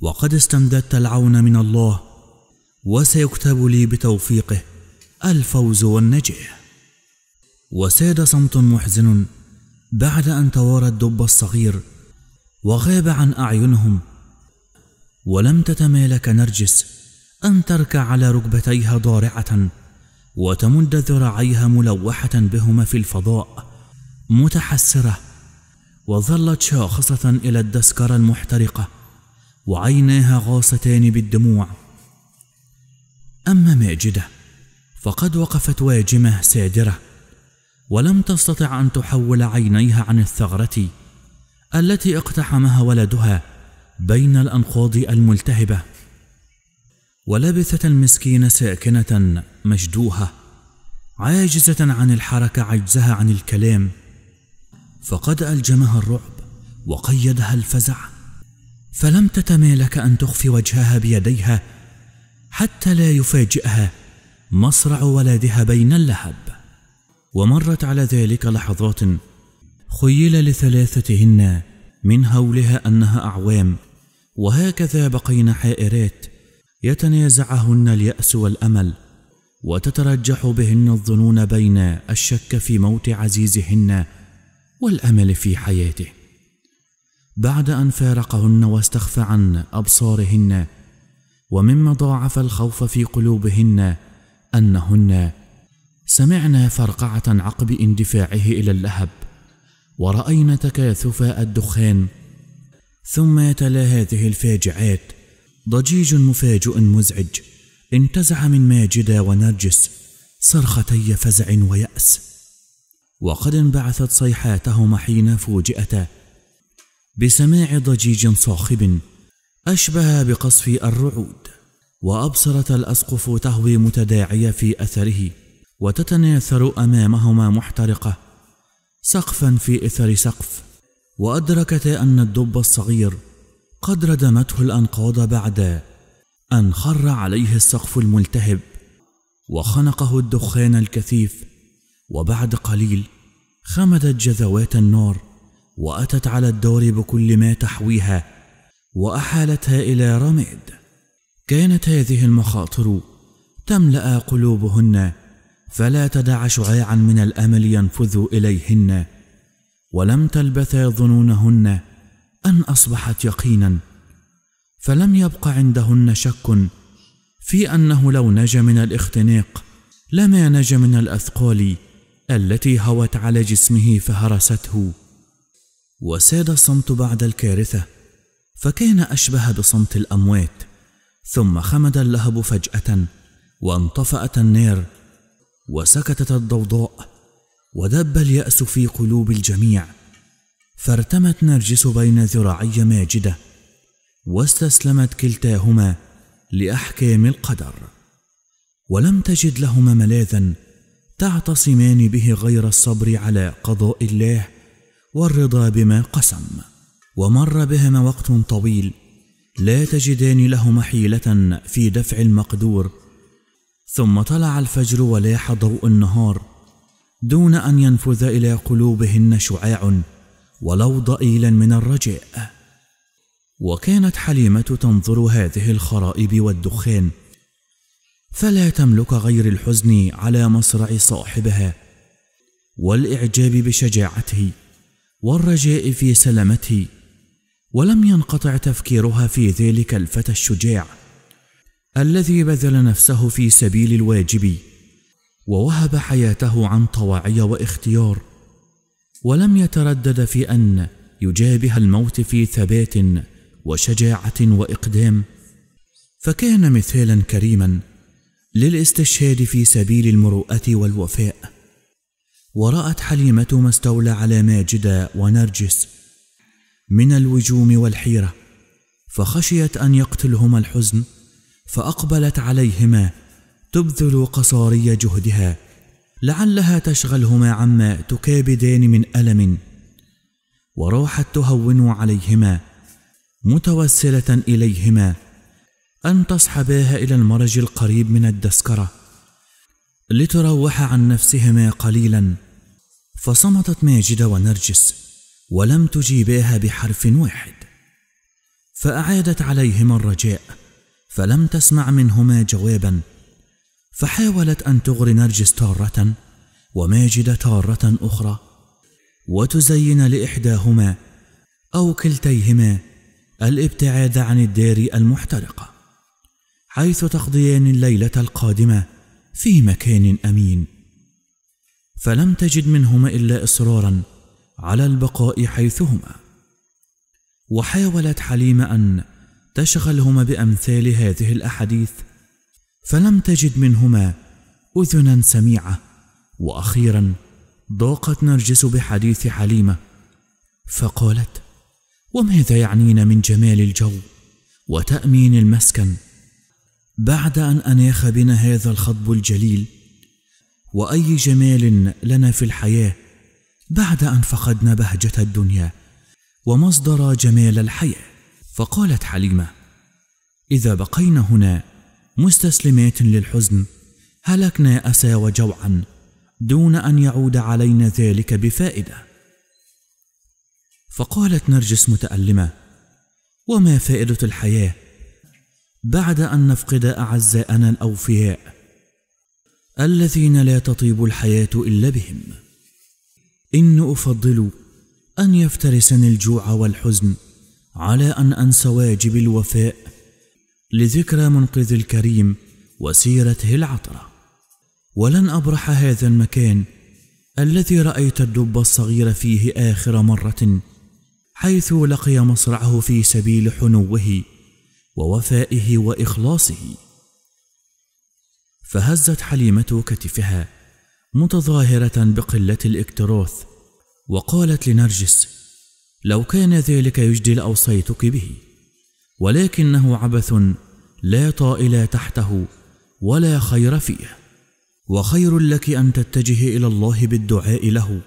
وقد استمددت العون من الله وسيكتب لي بتوفيقه الفوز والنجاح وساد صمت محزن بعد ان توارى الدب الصغير وغاب عن اعينهم ولم تتمالك نرجس أن تركع على ركبتيها ضارعة وتمد ذراعيها ملوحة بهما في الفضاء متحسرة وظلت شاخصة إلى الدسكرة المحترقة وعيناها غاصتان بالدموع أما ماجدة فقد وقفت واجمة سادرة ولم تستطع أن تحول عينيها عن الثغرة التي اقتحمها ولدها بين الأنقاض الملتهبة ولبثت المسكينة ساكنة مشدوهة عاجزة عن الحركة عجزها عن الكلام فقد ألجمها الرعب وقيدها الفزع فلم تتمالك أن تخفي وجهها بيديها حتى لا يفاجئها مصرع ولدها بين اللهب ومرت على ذلك لحظات خيل لثلاثتهن من هولها أنها أعوام وهكذا بقين حائرات يتنازعهن الياس والامل وتترجح بهن الظنون بين الشك في موت عزيزهن والامل في حياته بعد ان فارقهن واستخفى عن ابصارهن ومما ضاعف الخوف في قلوبهن انهن سمعنا فرقعه عقب اندفاعه الى اللهب وراينا تكاثف الدخان ثم يتلا هذه الفاجعات ضجيج مفاجئ مزعج انتزع من ماجدة ونرجس صرختي فزع ويأس وقد انبعثت صيحاتهما حين فوجئتا بسماع ضجيج صاخب أشبه بقصف الرعود وأبصرت الأسقف تهوي متداعية في أثره وتتناثر أمامهما محترقة سقفا في إثر سقف وأدركتا أن الدب الصغير قد ردمته الأنقاض بعد أن خر عليه السقف الملتهب وخنقه الدخان الكثيف وبعد قليل خمدت جذوات النار وأتت على الدار بكل ما تحويها وأحالتها إلى رماد كانت هذه المخاطر تملأ قلوبهن فلا تدع شعاعا من الأمل ينفذ إليهن ولم تلبثا ظنونهن ان اصبحت يقينا فلم يبق عندهن شك في انه لو نجا من الاختناق لما نجا من الاثقال التي هوت على جسمه فهرسته وساد الصمت بعد الكارثه فكان اشبه بصمت الاموات ثم خمد اللهب فجاه وانطفات النار وسكتت الضوضاء ودب الياس في قلوب الجميع فارتمت نرجس بين ذراعي ماجده واستسلمت كلتاهما لاحكام القدر ولم تجد لهما ملاذا تعتصمان به غير الصبر على قضاء الله والرضا بما قسم ومر بهما وقت طويل لا تجدان لهما حيله في دفع المقدور ثم طلع الفجر ولاح ضوء النهار دون ان ينفذ الى قلوبهن شعاع ولو ضئيلا من الرجاء وكانت حليمه تنظر هذه الخرائب والدخان فلا تملك غير الحزن على مصرع صاحبها والاعجاب بشجاعته والرجاء في سلامته ولم ينقطع تفكيرها في ذلك الفتى الشجاع الذي بذل نفسه في سبيل الواجب ووهب حياته عن طواعي واختيار ولم يتردد في أن يجابه الموت في ثبات وشجاعة وإقدام فكان مثالا كريما للاستشهاد في سبيل المروءة والوفاء ورأت حليمة ما استولى على ماجدة ونرجس من الوجوم والحيرة فخشيت أن يقتلهما الحزن فأقبلت عليهما تبذل قصاري جهدها لعلها تشغلهما عما تكابدان من الم وراحت تهون عليهما متوسله اليهما ان تصحباها الى المرج القريب من الدسكره لتروح عن نفسهما قليلا فصمتت ماجده ونرجس ولم تجيباها بحرف واحد فاعادت عليهما الرجاء فلم تسمع منهما جوابا فحاولت أن تغري نرجس تارة وماجد تارة أخرى وتزين لإحداهما أو كلتيهما الابتعاد عن الدار المحترقة حيث تقضيان الليلة القادمة في مكان أمين فلم تجد منهما إلا إصرارا على البقاء حيثهما وحاولت حليمة أن تشغلهما بأمثال هذه الأحاديث فلم تجد منهما اذنا سميعه واخيرا ضاقت نرجس بحديث حليمه فقالت وماذا يعنينا من جمال الجو وتامين المسكن بعد ان اناخ بنا هذا الخطب الجليل واي جمال لنا في الحياه بعد ان فقدنا بهجه الدنيا ومصدر جمال الحياه فقالت حليمه اذا بقينا هنا مستسلمات للحزن هلكنا أسى وجوعا دون أن يعود علينا ذلك بفائدة فقالت نرجس متألمة وما فائدة الحياة بعد أن نفقد أعزائنا الأوفياء الذين لا تطيب الحياة إلا بهم إن أفضل أن يفترسني الجوع والحزن على أن أنسى واجب الوفاء لذكرى منقذ الكريم وسيرته العطرة ولن أبرح هذا المكان الذي رأيت الدب الصغير فيه آخر مرة حيث لقي مصرعه في سبيل حنوه ووفائه وإخلاصه فهزت حليمة كتفها متظاهرة بقلة الاكتراث وقالت لنرجس لو كان ذلك يجدي لأوصيتك به ولكنه عبث لا طائل تحته ولا خير فيه وخير لك ان تتجهي الى الله بالدعاء له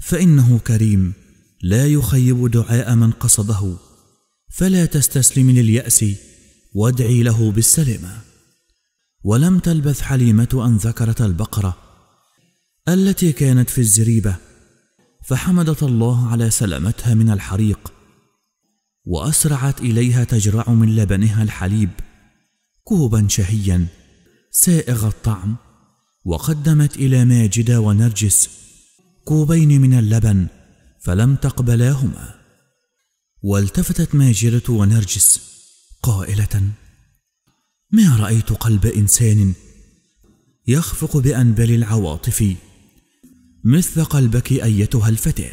فانه كريم لا يخيب دعاء من قصده فلا تستسلم للياس وادعي له بالسلامه ولم تلبث حليمه ان ذكرت البقره التي كانت في الزريبه فحمدت الله على سلامتها من الحريق وأسرعت إليها تجرع من لبنها الحليب كوبا شهيا سائغ الطعم وقدمت إلى ماجدة ونرجس كوبين من اللبن فلم تقبلاهما والتفتت ماجدة ونرجس قائلة ما رأيت قلب إنسان يخفق بأنبل العواطف مثل قلبك أيتها الفتاة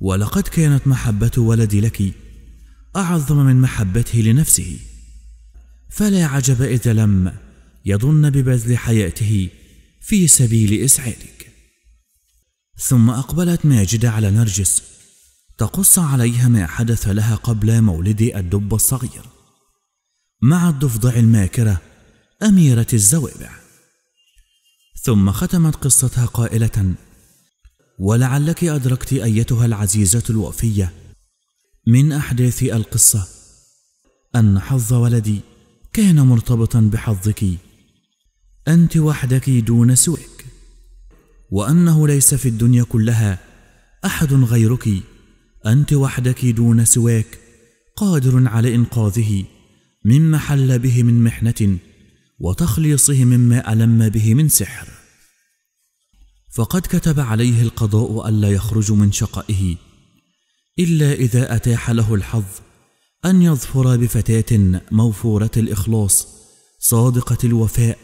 ولقد كانت محبة ولدي لك اعظم من محبته لنفسه فلا عجب اذا لم يظن ببذل حياته في سبيل اسعادك ثم اقبلت ماجده على نرجس تقص عليها ما حدث لها قبل مولد الدب الصغير مع الضفدع الماكره اميره الزوابع ثم ختمت قصتها قائله ولعلك ادركت ايتها العزيزه الوفيه من أحداث القصة أن حظ ولدي كان مرتبطا بحظك أنت وحدك دون سوءك وأنه ليس في الدنيا كلها أحد غيرك أنت وحدك دون سواك قادر على إنقاذه مما حل به من محنة وتخليصه مما ألم به من سحر فقد كتب عليه القضاء ألا يخرج من شقائه إلا إذا أتاح له الحظ أن يظفر بفتاة موفورة الإخلاص صادقة الوفاء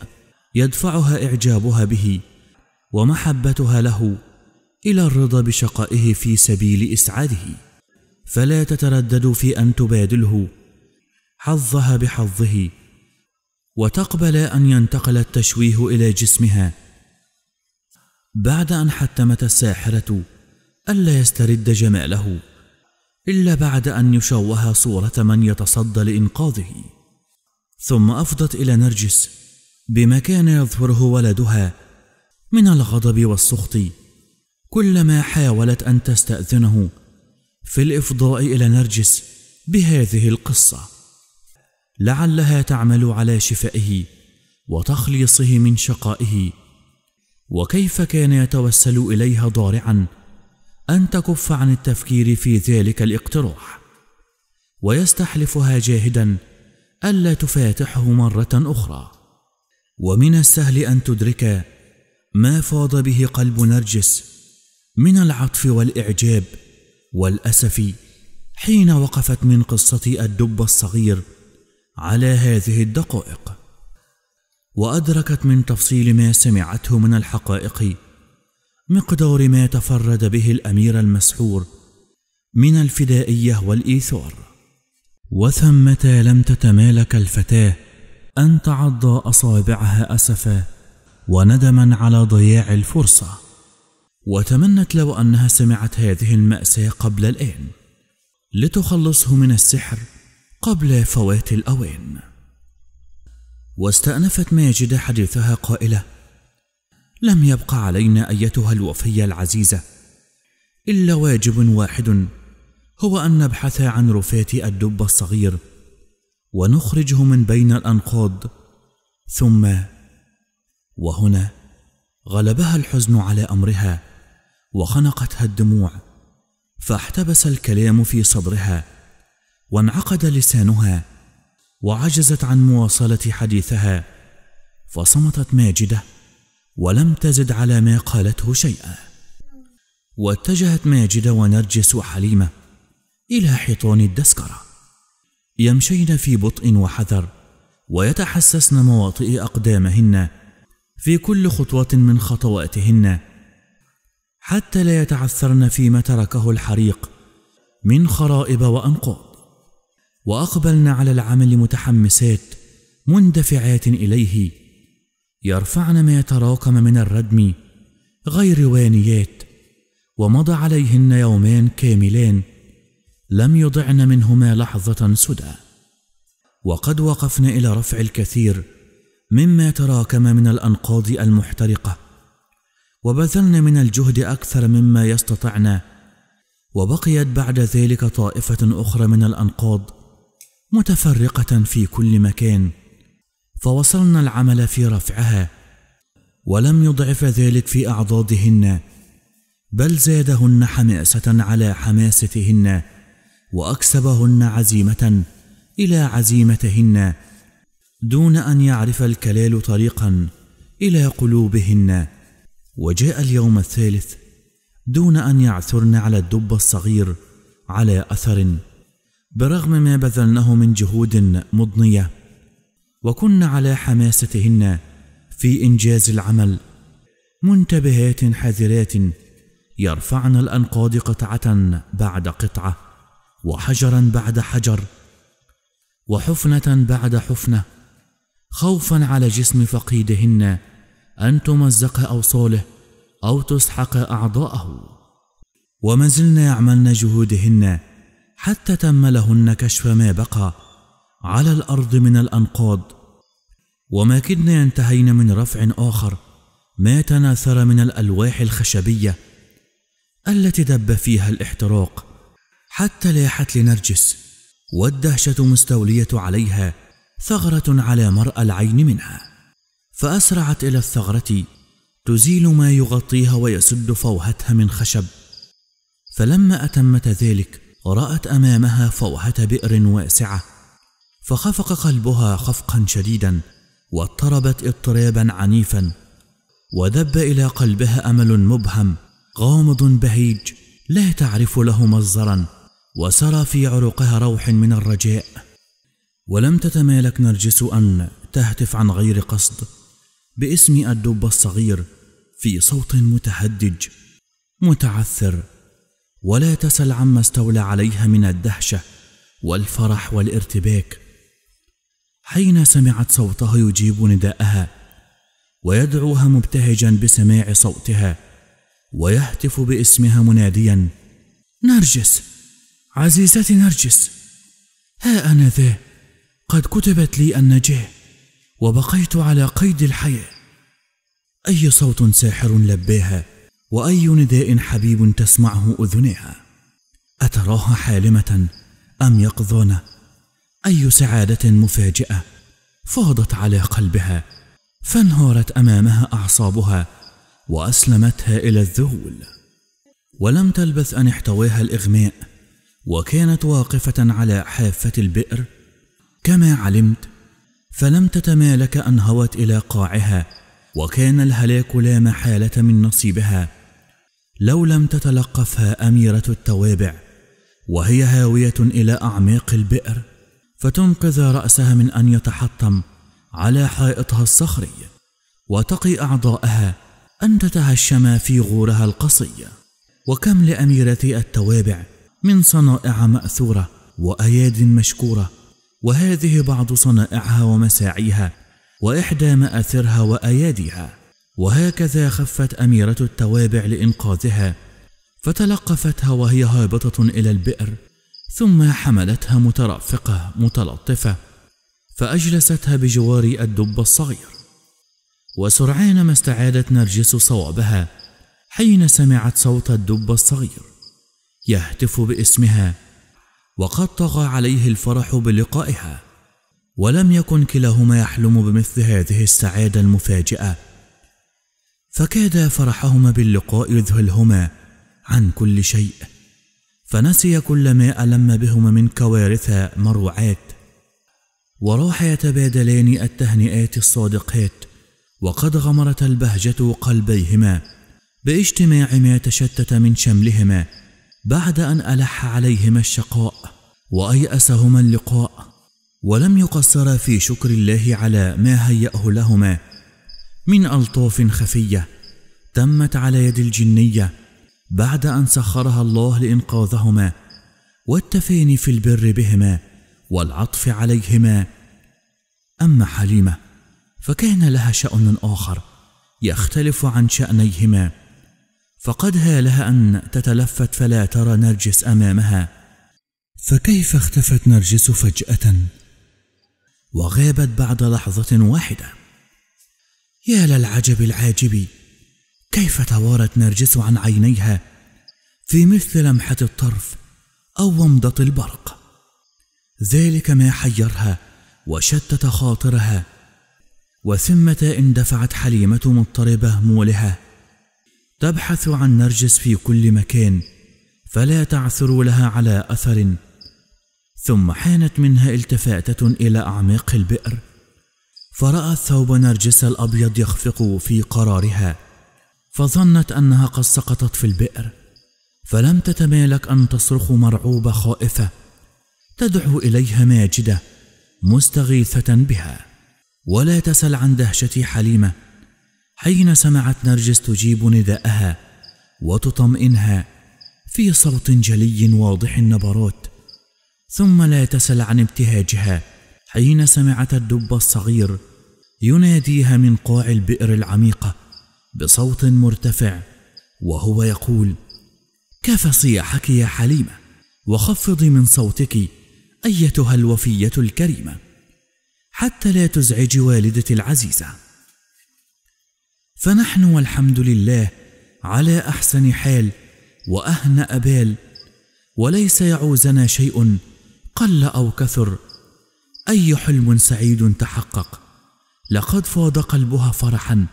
يدفعها إعجابها به ومحبتها له إلى الرضا بشقائه في سبيل إسعاده فلا تتردد في أن تبادله حظها بحظه وتقبل أن ينتقل التشويه إلى جسمها بعد أن حتمت الساحرة ألا يسترد جماله إلا بعد أن يشوه صورة من يتصدى لإنقاذه ثم أفضت إلى نرجس بما كان يظهره ولدها من الغضب والسخط كلما حاولت أن تستأذنه في الإفضاء إلى نرجس بهذه القصة لعلها تعمل على شفائه وتخليصه من شقائه وكيف كان يتوسل إليها ضارعاً ان تكف عن التفكير في ذلك الاقتراح ويستحلفها جاهدا الا تفاتحه مره اخرى ومن السهل ان تدرك ما فاض به قلب نرجس من العطف والاعجاب والاسف حين وقفت من قصه الدب الصغير على هذه الدقائق وادركت من تفصيل ما سمعته من الحقائق مقدار ما تفرد به الامير المسحور من الفدائيه والايثار وثمه لم تتمالك الفتاه ان تعض اصابعها اسفا وندما على ضياع الفرصه وتمنت لو انها سمعت هذه الماساه قبل الان لتخلصه من السحر قبل فوات الاوان واستانفت ماجده حديثها قائله لم يبق علينا ايتها الوفيه العزيزه الا واجب واحد هو ان نبحث عن رفات الدب الصغير ونخرجه من بين الانقاض ثم وهنا غلبها الحزن على امرها وخنقتها الدموع فاحتبس الكلام في صدرها وانعقد لسانها وعجزت عن مواصله حديثها فصمتت ماجده ولم تزد على ما قالته شيئا واتجهت ماجدة ونرجس وحليمة إلى حيطان الدسكرة يمشين في بطء وحذر ويتحسسن مواطئ أقدامهن في كل خطوة من خطواتهن حتى لا يتعثرن فيما تركه الحريق من خرائب وأنقاض وأقبلن على العمل متحمسات مندفعات إليه يرفعن ما يتراكم من الردم غير وانيات ومضى عليهن يومان كاملان لم يضعن منهما لحظة سدى وقد وقفن إلى رفع الكثير مما تراكم من الأنقاض المحترقة وبذلن من الجهد أكثر مما يستطعن وبقيت بعد ذلك طائفة أخرى من الأنقاض متفرقة في كل مكان فوصلنا العمل في رفعها ولم يضعف ذلك في أعضادهن بل زادهن حماسة على حماستهن وأكسبهن عزيمة إلى عزيمتهن دون أن يعرف الكلال طريقا إلى قلوبهن وجاء اليوم الثالث دون أن يعثرن على الدب الصغير على أثر برغم ما بذلناه من جهود مضنيه وكن على حماستهن في انجاز العمل منتبهات حذرات يرفعن الانقاض قطعه بعد قطعه وحجرا بعد حجر وحفنه بعد حفنه خوفا على جسم فقيدهن ان تمزق اوصاله او تسحق اعضاءه وما زلن يعملن جهودهن حتى تم لهن كشف ما بقى على الارض من الانقاض وما كدنا ينتهين من رفع اخر ما تناثر من الالواح الخشبيه التي دب فيها الاحتراق حتى لاحت لنرجس والدهشه مستوليه عليها ثغره على مراى العين منها فاسرعت الى الثغره تزيل ما يغطيها ويسد فوهتها من خشب فلما اتمت ذلك رات امامها فوهه بئر واسعه فخفق قلبها خفقا شديدا واضطربت اضطرابا عنيفا وذب الى قلبها امل مبهم غامض بهيج لا تعرف له مصدرا وسرى في عروقها روح من الرجاء ولم تتمالك نرجس ان تهتف عن غير قصد باسم الدب الصغير في صوت متهدج متعثر ولا تسل عما استولى عليها من الدهشه والفرح والارتباك حين سمعت صوتها يجيب نداءها ويدعوها مبتهجا بسماع صوتها ويهتف باسمها مناديا نرجس عزيزتي نرجس ها انا ذا قد كتبت لي النجاه وبقيت على قيد الحياه اي صوت ساحر لباها واي نداء حبيب تسمعه اذنيها اتراها حالمه ام يقظانه أي سعادة مفاجئة فاضت على قلبها فانهارت أمامها أعصابها وأسلمتها إلى الذهول ولم تلبث أن احتواها الإغماء وكانت واقفة على حافة البئر كما علمت فلم تتمالك أن هوت إلى قاعها وكان الهلاك لا محالة من نصيبها لو لم تتلقفها أميرة التوابع وهي هاوية إلى أعماق البئر فتنقذ رأسها من أن يتحطم على حائطها الصخري وتقي أعضاءها أن تتهشم في غورها القصي وكم لأميرة التوابع من صنائع مأثورة وأياد مشكورة وهذه بعض صنائعها ومساعيها وإحدى مآثرها واياديها وهكذا خفت أميرة التوابع لإنقاذها فتلقفتها وهي هابطة إلى البئر ثم حملتها مترافقة متلطفة فأجلستها بجوار الدب الصغير وسرعان ما استعادت نرجس صوابها حين سمعت صوت الدب الصغير يهتف باسمها وقد طغى عليه الفرح بلقائها ولم يكن كلاهما يحلم بمثل هذه السعادة المفاجئة فكاد فرحهما باللقاء يذهلهما عن كل شيء فنسي كل ما ألم بهما من كوارث مروعات وراح يتبادلان التهنئات الصادقات وقد غمرت البهجة قلبيهما باجتماع ما تشتت من شملهما بعد أن ألح عليهما الشقاء وأيأسهما اللقاء ولم يقصرا في شكر الله على ما هيأه لهما من ألطاف خفية تمت على يد الجنية بعد ان سخرها الله لانقاذهما والتفاني في البر بهما والعطف عليهما اما حليمه فكان لها شان اخر يختلف عن شانيهما فقد هالها ان تتلفت فلا ترى نرجس امامها فكيف اختفت نرجس فجاه وغابت بعد لحظه واحده يا للعجب العاجبي كيف توارت نرجس عن عينيها في مثل لمحة الطرف أو ومضة البرق ذلك ما حيرها وشتت خاطرها وثمة اندفعت حليمة مضطربة مولها تبحث عن نرجس في كل مكان فلا تعثر لها على أثر ثم حانت منها التفاتة إلى أعماق البئر فرأت ثوب نرجس الأبيض يخفق في قرارها فظنت أنها قد سقطت في البئر فلم تتمالك أن تصرخ مرعوبة خائفة تدعو إليها ماجدة مستغيثة بها ولا تسل عن دهشة حليمة حين سمعت نرجس تجيب نداءها وتطمئنها في صوت جلي واضح النبرات ثم لا تسل عن ابتهاجها حين سمعت الدب الصغير يناديها من قاع البئر العميقه بصوت مرتفع وهو يقول كف صياحك يا حليمه وخفضي من صوتك ايتها الوفيه الكريمه حتى لا تزعج والدتي العزيزه فنحن والحمد لله على احسن حال واهنا بال وليس يعوزنا شيء قل او كثر اي حلم سعيد تحقق لقد فاض قلبها فرحا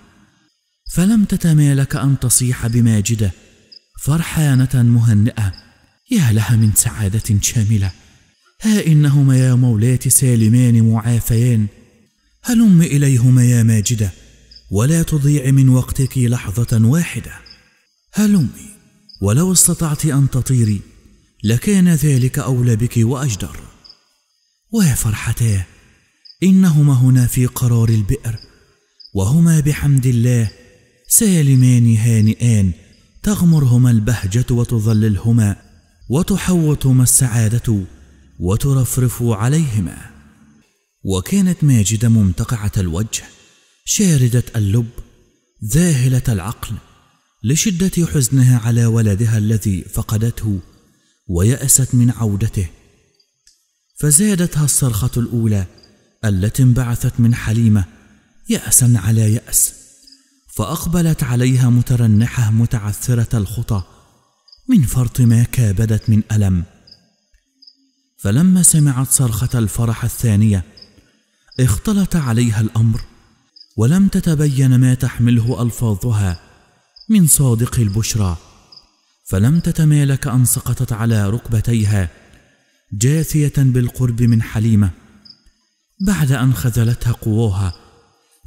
فلم تتمالك أن تصيح بماجدة فرحانة مهنئة يا لها من سعادة شاملة ها إنهما يا مولاتي سالمان معافيان هلم إليهما يا ماجدة ولا تضيع من وقتك لحظة واحدة هلمي ولو استطعت أن تطيري لكان ذلك أولى بك وأجدر ويا فرحتاه إنهما هنا في قرار البئر وهما بحمد الله سالمان هانئان تغمرهما البهجة وتظللهما وتحوطهما السعادة وترفرف عليهما وكانت ماجدة ممتقعة الوجه شاردة اللب ذاهلة العقل لشدة حزنها على ولدها الذي فقدته ويأست من عودته فزادتها الصرخة الأولى التي انبعثت من حليمة يأسا على يأس فأقبلت عليها مترنحة متعثرة الخطى من فرط ما كابدت من ألم فلما سمعت صرخة الفرح الثانية اختلط عليها الأمر ولم تتبين ما تحمله ألفاظها من صادق البشرى فلم تتمالك أن سقطت على ركبتيها جاثية بالقرب من حليمة بعد أن خذلتها قواها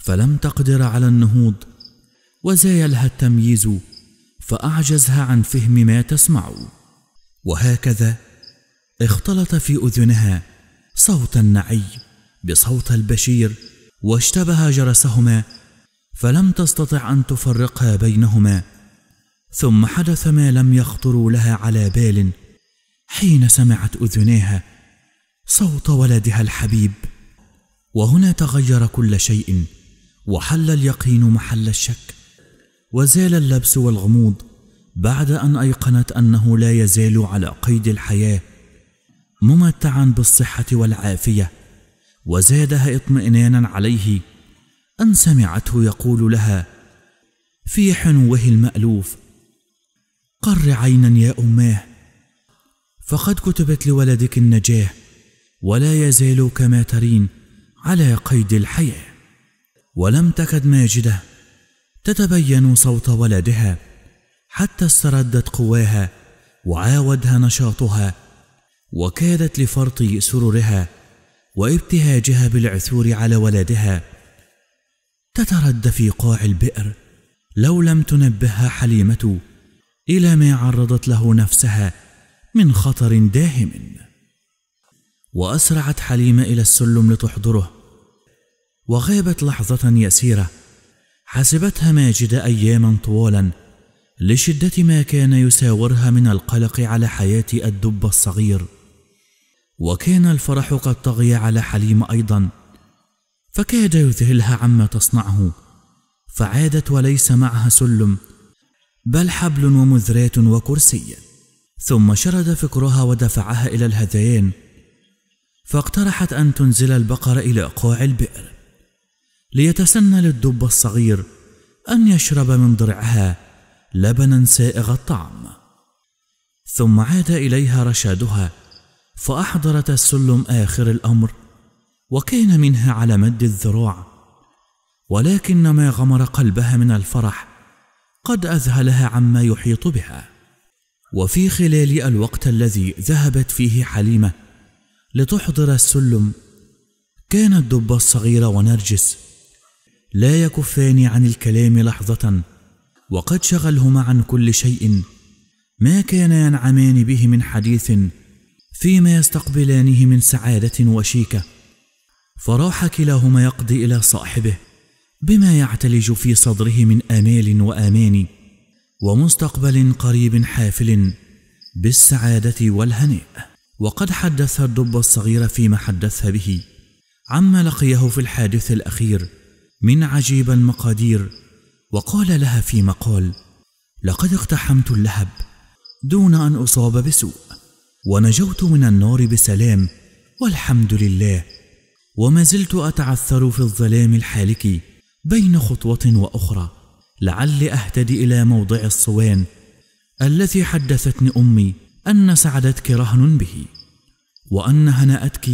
فلم تقدر على النهوض وزايلها التمييز فاعجزها عن فهم ما تسمع وهكذا اختلط في اذنها صوت النعي بصوت البشير واشتبه جرسهما فلم تستطع ان تفرقها بينهما ثم حدث ما لم يخطر لها على بال حين سمعت اذناها صوت ولدها الحبيب وهنا تغير كل شيء وحل اليقين محل الشك وزال اللبس والغموض بعد ان ايقنت انه لا يزال على قيد الحياه ممتعا بالصحه والعافيه وزادها اطمئنانا عليه ان سمعته يقول لها في حنوه المالوف قر عينا يا اماه فقد كتبت لولدك النجاه ولا يزال كما ترين على قيد الحياه ولم تكد ماجده تتبين صوت ولدها حتى استردت قواها وعاودها نشاطها وكادت لفرط سرورها وابتهاجها بالعثور على ولدها تترد في قاع البئر لو لم تنبهها حليمه الى ما عرضت له نفسها من خطر داهم واسرعت حليمه الى السلم لتحضره وغابت لحظه يسيره حسبتها ماجدة أياما طوالا لشدة ما كان يساورها من القلق على حياة الدب الصغير وكان الفرح قد طغي على حليم أيضا فكاد يذهلها عما تصنعه فعادت وليس معها سلم بل حبل ومذرات وكرسي ثم شرد فكرها ودفعها إلى الهذيان فاقترحت أن تنزل البقر إلى قاع البئر ليتسنى للدب الصغير أن يشرب من ضرعها لبنا سائغ الطعم ثم عاد إليها رشادها فأحضرت السلم آخر الأمر وكان منها على مد الذروع ولكن ما غمر قلبها من الفرح قد أذهلها عما يحيط بها وفي خلال الوقت الذي ذهبت فيه حليمة لتحضر السلم كان الدب الصغير ونرجس لا يكفان عن الكلام لحظة وقد شغلهما عن كل شيء ما كان ينعمان به من حديث فيما يستقبلانه من سعادة وشيكة فراح كلاهما يقضي إلى صاحبه بما يعتلج في صدره من آمال وآمان ومستقبل قريب حافل بالسعادة والهناء وقد حدث الدب الصغير فيما حدث به عما لقيه في الحادث الأخير من عجيب المقادير وقال لها في مقال لقد اقتحمت اللهب دون ان اصاب بسوء ونجوت من النار بسلام والحمد لله وما زلت اتعثر في الظلام الحالك بين خطوه واخرى لعل اهتدي الى موضع الصوان الذي حدثتني امي ان سعدتك رهن به وان هناتك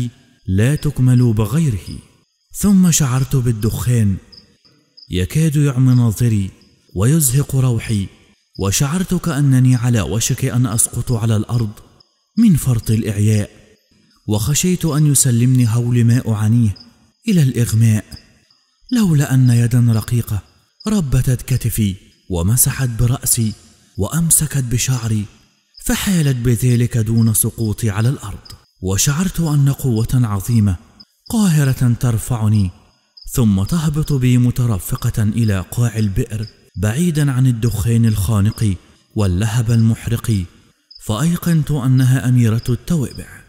لا تكمل بغيره ثم شعرت بالدخان يكاد يعمي ناظري ويزهق روحي وشعرت كانني على وشك ان اسقط على الارض من فرط الاعياء وخشيت ان يسلمني هول ما اعانيه الى الاغماء لولا ان يدا رقيقه ربتت كتفي ومسحت براسي وامسكت بشعري فحالت بذلك دون سقوطي على الارض وشعرت ان قوه عظيمه قاهرة ترفعني ثم تهبط بي مترفقة إلى قاع البئر بعيدا عن الدخان الخانق واللهب المحرق فأيقنت أنها أميرة التوابع